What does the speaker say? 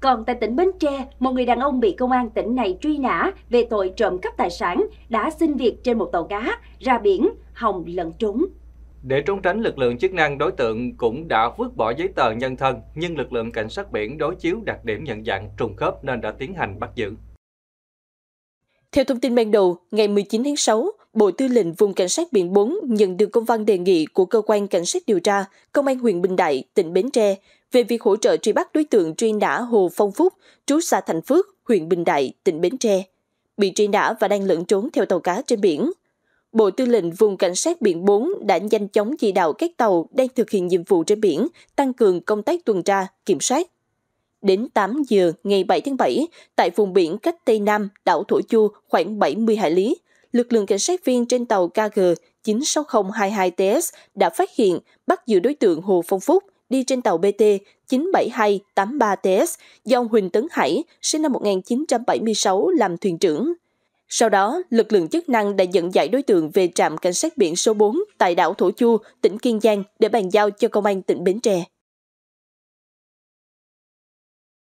Còn tại tỉnh Bến Tre, một người đàn ông bị công an tỉnh này truy nã về tội trộm cắp tài sản đã xin việc trên một tàu cá ra biển, hòng lẩn trốn. Để trốn tránh lực lượng chức năng, đối tượng cũng đã vứt bỏ giấy tờ nhân thân, nhưng lực lượng cảnh sát biển đối chiếu đặc điểm nhận dạng trùng khớp nên đã tiến hành bắt giữ. Theo thông tin ban đầu, ngày 19 tháng 6, Bộ Tư lệnh Vùng Cảnh sát Biển 4 nhận được công văn đề nghị của Cơ quan Cảnh sát điều tra Công an huyện Bình Đại, tỉnh Bến Tre về việc hỗ trợ truy bắt đối tượng truy nã Hồ Phong Phúc, trú xã Thành Phước, huyện Bình Đại, tỉnh Bến Tre, bị truy nã và đang lẫn trốn theo tàu cá trên biển. Bộ Tư lệnh Vùng Cảnh sát Biển 4 đã nhanh chóng chỉ đạo các tàu đang thực hiện nhiệm vụ trên biển tăng cường công tác tuần tra, kiểm soát. Đến 8 giờ ngày 7 tháng 7, tại vùng biển cách Tây Nam, đảo Thổ Chu khoảng 70 hải lý, lực lượng cảnh sát viên trên tàu KG 96022TS đã phát hiện bắt giữ đối tượng Hồ Phong Phúc, đi trên tàu BT 97283TS do ông Huỳnh Tấn Hải, sinh năm 1976, làm thuyền trưởng. Sau đó, lực lượng chức năng đã dẫn giải đối tượng về trạm cảnh sát biển số 4 tại đảo Thổ Chu, tỉnh Kiên Giang để bàn giao cho công an tỉnh Bến Tre.